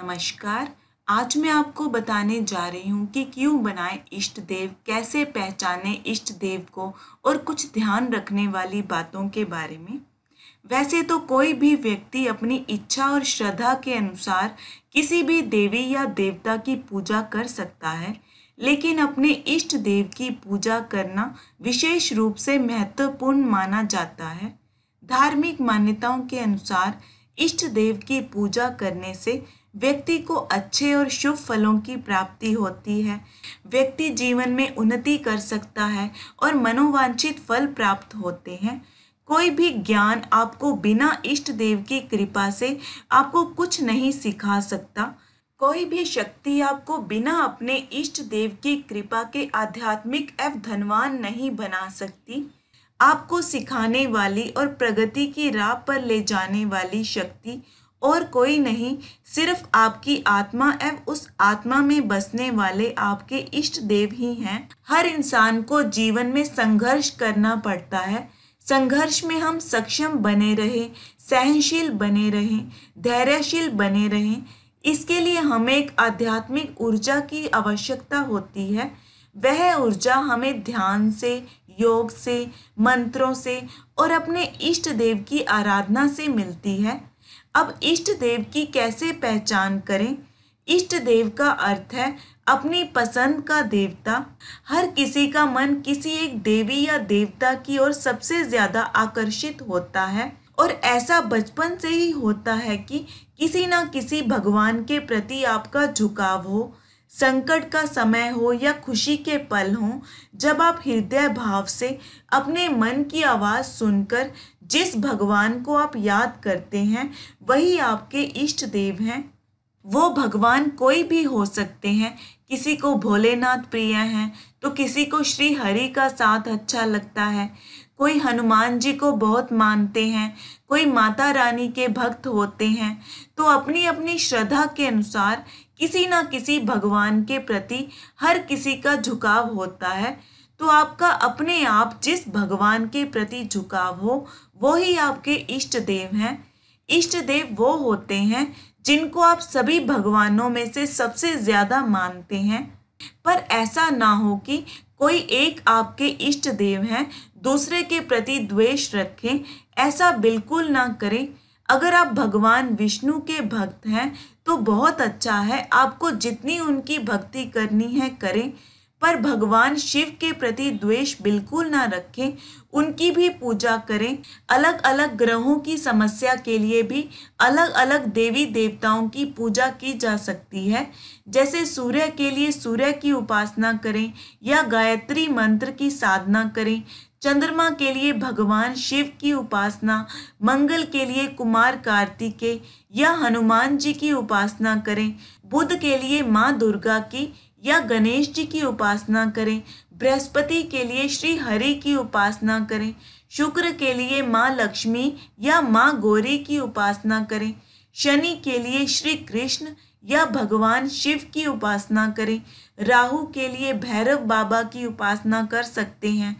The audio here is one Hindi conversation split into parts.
नमस्कार आज मैं आपको बताने जा रही हूँ कि क्यों बनाएं इष्ट देव कैसे पहचाने इष्ट देव को और कुछ ध्यान रखने वाली बातों के बारे में वैसे तो कोई भी व्यक्ति अपनी इच्छा और श्रद्धा के अनुसार किसी भी देवी या देवता की पूजा कर सकता है लेकिन अपने इष्ट देव की पूजा करना विशेष रूप से महत्वपूर्ण माना जाता है धार्मिक मान्यताओं के अनुसार इष्ट देव की पूजा करने से व्यक्ति को अच्छे और शुभ फलों की प्राप्ति होती है व्यक्ति जीवन में उन्नति कर सकता है और मनोवांछित फल प्राप्त होते हैं कोई भी ज्ञान आपको बिना इष्ट देव की कृपा से आपको कुछ नहीं सिखा सकता कोई भी शक्ति आपको बिना अपने इष्ट देव की कृपा के आध्यात्मिक एवं धनवान नहीं बना सकती आपको सिखाने वाली और प्रगति की राह पर ले जाने वाली शक्ति और कोई नहीं सिर्फ आपकी आत्मा एवं उस आत्मा में बसने वाले आपके इष्ट देव ही हैं हर इंसान को जीवन में संघर्ष करना पड़ता है संघर्ष में हम सक्षम बने रहें सहनशील बने रहें धैर्यशील बने रहें इसके लिए हमें एक आध्यात्मिक ऊर्जा की आवश्यकता होती है वह ऊर्जा हमें ध्यान से योग से मंत्रों से और अपने इष्ट देव की आराधना से मिलती है अब इष्ट देव की कैसे पहचान करें इष्ट देव का अर्थ है अपनी पसंद का देवता हर किसी का मन किसी एक देवी या देवता की ओर सबसे ज़्यादा आकर्षित होता है और ऐसा बचपन से ही होता है कि किसी ना किसी भगवान के प्रति आपका झुकाव हो संकट का समय हो या खुशी के पल हो जब आप हृदय भाव से अपने मन की आवाज़ सुनकर जिस भगवान को आप याद करते हैं वही आपके इष्ट देव हैं वो भगवान कोई भी हो सकते हैं किसी को भोलेनाथ प्रिय हैं तो किसी को श्री हरि का साथ अच्छा लगता है कोई हनुमान जी को बहुत मानते हैं कोई माता रानी के भक्त होते हैं तो अपनी अपनी श्रद्धा के अनुसार किसी ना किसी भगवान के प्रति हर किसी का झुकाव होता है तो आपका अपने आप जिस भगवान के प्रति झुकाव हो वो ही आपके इष्ट देव हैं इष्ट देव वो होते हैं जिनको आप सभी भगवानों में से सबसे ज़्यादा मानते हैं पर ऐसा ना हो कि कोई एक आपके इष्ट देव हैं दूसरे के प्रति द्वेष रखें ऐसा बिल्कुल ना करें अगर आप भगवान विष्णु के भक्त हैं तो बहुत अच्छा है आपको जितनी उनकी भक्ति करनी है करें पर भगवान शिव के प्रति द्वेष बिल्कुल ना रखें उनकी भी पूजा करें अलग अलग ग्रहों की समस्या के लिए भी अलग अलग देवी देवताओं की पूजा की जा सकती है जैसे सूर्य के लिए सूर्य की उपासना करें या गायत्री मंत्र की साधना करें चंद्रमा के लिए भगवान शिव की उपासना मंगल के लिए कुमार कार्तिकेय या हनुमान जी की उपासना करें बुध के लिए माँ दुर्गा की या गणेश जी की उपासना करें बृहस्पति के लिए श्री हरि की उपासना करें शुक्र के लिए माँ लक्ष्मी या माँ गौरी की उपासना करें शनि के लिए श्री कृष्ण या भगवान शिव की उपासना करें राहु के लिए भैरव बाबा की उपासना कर सकते हैं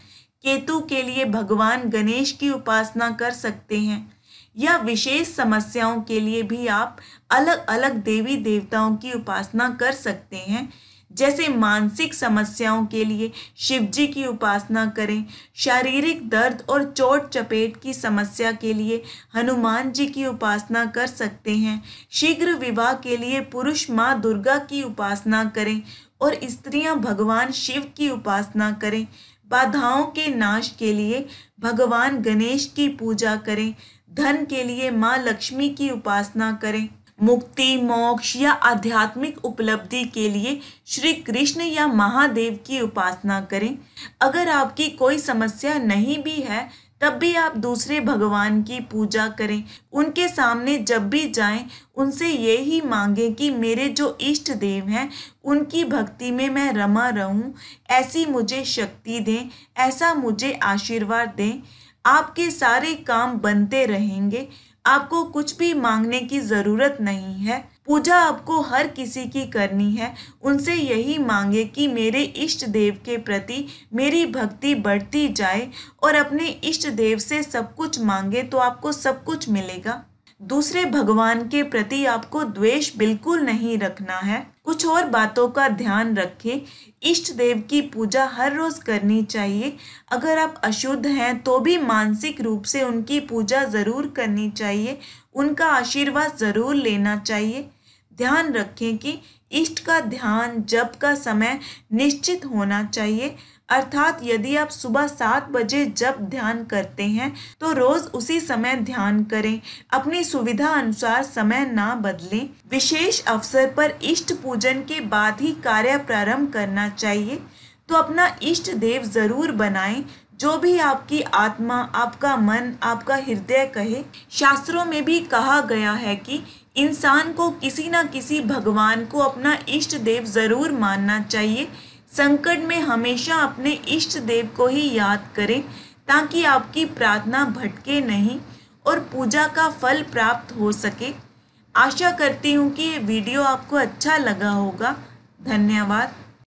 केतु के लिए भगवान गणेश की उपासना कर सकते हैं या विशेष समस्याओं के लिए भी आप अलग अलग देवी देवताओं की उपासना कर सकते हैं जैसे मानसिक समस्याओं के लिए शिव जी की उपासना करें शारीरिक दर्द और चोट चपेट की समस्या के लिए हनुमान जी की उपासना कर सकते हैं शीघ्र विवाह के लिए पुरुष माँ दुर्गा की उपासना करें और स्त्रियां भगवान शिव की उपासना करें बाधाओं के नाश के लिए भगवान गणेश की पूजा करें धन के लिए माँ लक्ष्मी की उपासना करें मुक्ति मोक्ष या आध्यात्मिक उपलब्धि के लिए श्री कृष्ण या महादेव की उपासना करें अगर आपकी कोई समस्या नहीं भी है तब भी आप दूसरे भगवान की पूजा करें उनके सामने जब भी जाएं उनसे ये ही मांगें कि मेरे जो इष्ट देव हैं उनकी भक्ति में मैं रमा रहूं ऐसी मुझे शक्ति दें ऐसा मुझे आशीर्वाद दें आपके सारे काम बनते रहेंगे आपको कुछ भी मांगने की ज़रूरत नहीं है पूजा आपको हर किसी की करनी है उनसे यही मांगे कि मेरे इष्ट देव के प्रति मेरी भक्ति बढ़ती जाए और अपने इष्ट देव से सब कुछ मांगे तो आपको सब कुछ मिलेगा दूसरे भगवान के प्रति आपको द्वेष बिल्कुल नहीं रखना है कुछ और बातों का ध्यान रखें इष्ट देव की पूजा हर रोज करनी चाहिए अगर आप अशुद्ध हैं तो भी मानसिक रूप से उनकी पूजा ज़रूर करनी चाहिए उनका आशीर्वाद ज़रूर लेना चाहिए ध्यान रखें कि इष्ट का ध्यान जप का समय निश्चित होना चाहिए अर्थात यदि आप सुबह सात बजे जब ध्यान करते हैं तो रोज उसी समय ध्यान करें अपनी सुविधा अनुसार समय ना बदलें विशेष अवसर पर इष्ट पूजन के बाद ही कार्य प्रारंभ करना चाहिए तो अपना इष्ट देव जरूर बनाएं जो भी आपकी आत्मा आपका मन आपका हृदय कहे शास्त्रों में भी कहा गया है कि इंसान को किसी ना किसी भगवान को अपना इष्ट देव ज़रूर मानना चाहिए संकट में हमेशा अपने इष्ट देव को ही याद करें ताकि आपकी प्रार्थना भटके नहीं और पूजा का फल प्राप्त हो सके आशा करती हूँ कि ये वीडियो आपको अच्छा लगा होगा धन्यवाद